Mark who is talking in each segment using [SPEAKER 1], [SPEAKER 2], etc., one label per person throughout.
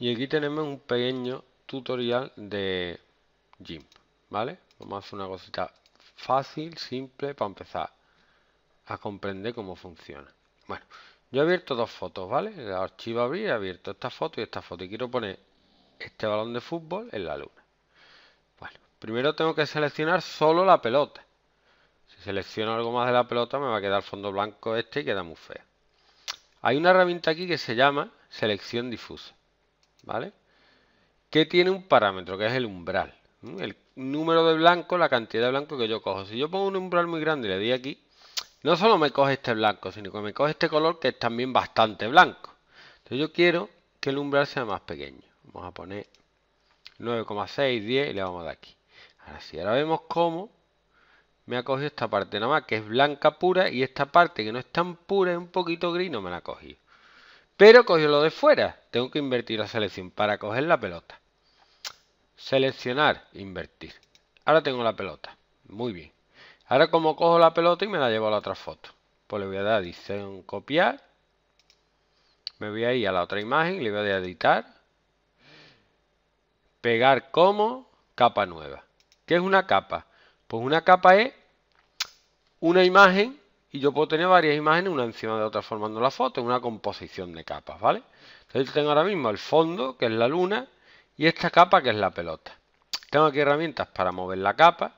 [SPEAKER 1] Y aquí tenemos un pequeño tutorial de GIMP, ¿vale? Vamos a hacer una cosita fácil, simple, para empezar a comprender cómo funciona. Bueno, yo he abierto dos fotos, ¿vale? El archivo abrir, he abierto esta foto y esta foto. Y quiero poner este balón de fútbol en la luna. Bueno, primero tengo que seleccionar solo la pelota. Si selecciono algo más de la pelota me va a quedar el fondo blanco este y queda muy feo. Hay una herramienta aquí que se llama selección difusa. ¿Vale? Que tiene un parámetro, que es el umbral. El número de blanco, la cantidad de blanco que yo cojo. Si yo pongo un umbral muy grande y le di aquí, no solo me coge este blanco, sino que me coge este color que es también bastante blanco. Entonces yo quiero que el umbral sea más pequeño. Vamos a poner 9,6, 10 y le vamos de aquí. Ahora sí, ahora vemos cómo me ha cogido esta parte nada más, que es blanca pura, y esta parte que no es tan pura, es un poquito gris, no me la ha cogido. Pero cogió lo de fuera. Tengo que invertir la selección para coger la pelota. Seleccionar, invertir. Ahora tengo la pelota. Muy bien. Ahora como cojo la pelota y me la llevo a la otra foto. Pues le voy a dar edición copiar. Me voy a ir a la otra imagen, le voy a editar. Pegar como capa nueva. ¿Qué es una capa? Pues una capa es una imagen y yo puedo tener varias imágenes una encima de otra formando la foto, en una composición de capas, ¿vale? Entonces tengo ahora mismo el fondo, que es la luna, y esta capa, que es la pelota. Tengo aquí herramientas para mover la capa,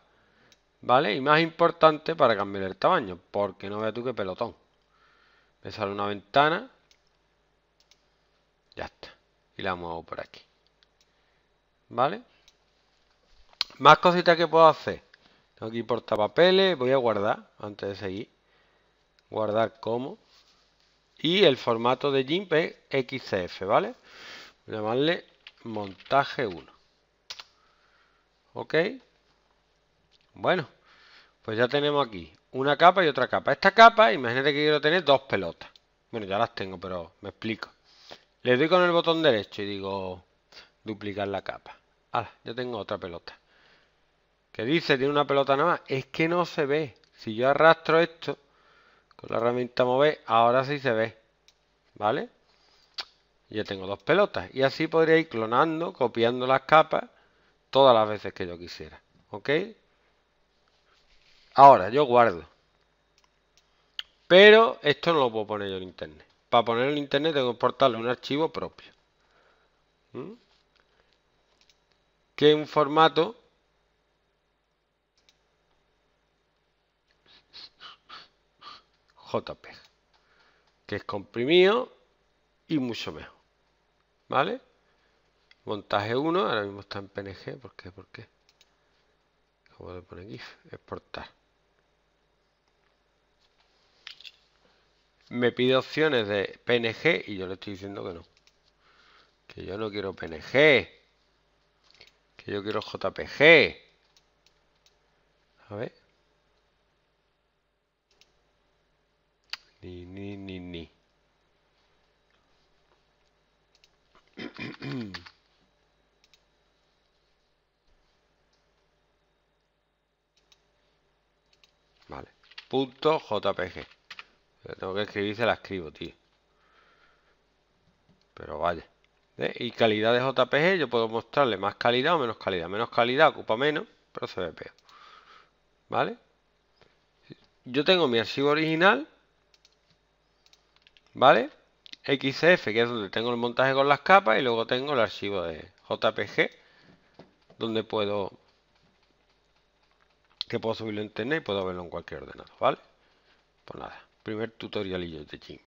[SPEAKER 1] ¿vale? Y más importante, para cambiar el tamaño, porque no veas tú qué pelotón. Me sale una ventana, ya está, y la muevo por aquí, ¿vale? Más cositas que puedo hacer. Tengo aquí portapapeles, voy a guardar antes de seguir guardar como. Y el formato de GIMP es XCF, ¿vale? Voy a llamarle montaje 1. ¿Ok? Bueno, pues ya tenemos aquí una capa y otra capa. Esta capa, imagínate que quiero tener dos pelotas. Bueno, ya las tengo, pero me explico. Le doy con el botón derecho y digo duplicar la capa. Ah, ya tengo otra pelota. ¿Qué dice? Tiene una pelota nada más. Es que no se ve. Si yo arrastro esto, con la herramienta mover, ahora sí se ve. ¿Vale? Yo tengo dos pelotas. Y así podría ir clonando, copiando las capas todas las veces que yo quisiera. ¿Ok? Ahora, yo guardo. Pero esto no lo puedo poner yo en internet. Para ponerlo en internet tengo que importarle un archivo propio. Que es un formato JPEG, que es comprimido y mucho mejor. ¿Vale? Montaje 1, ahora mismo está en PNG, ¿por qué? ¿Por qué? ¿Cómo le pone GIF, exportar. Me pide opciones de PNG y yo le estoy diciendo que no. Que yo no quiero PNG. Que yo quiero JPG. A ver. Ni, ni, ni, ni. Vale. Punto JPG. tengo que escribir, se la escribo, tío. Pero vaya. ¿Eh? Y calidad de JPG, yo puedo mostrarle más calidad o menos calidad. Menos calidad ocupa menos, pero se ve peor. ¿Vale? Yo tengo mi archivo original ¿Vale? XF, que es donde tengo el montaje con las capas, y luego tengo el archivo de JPG, donde puedo que puedo subirlo en internet y puedo verlo en cualquier ordenador, ¿vale? Pues nada, primer tutorialillo de Jim.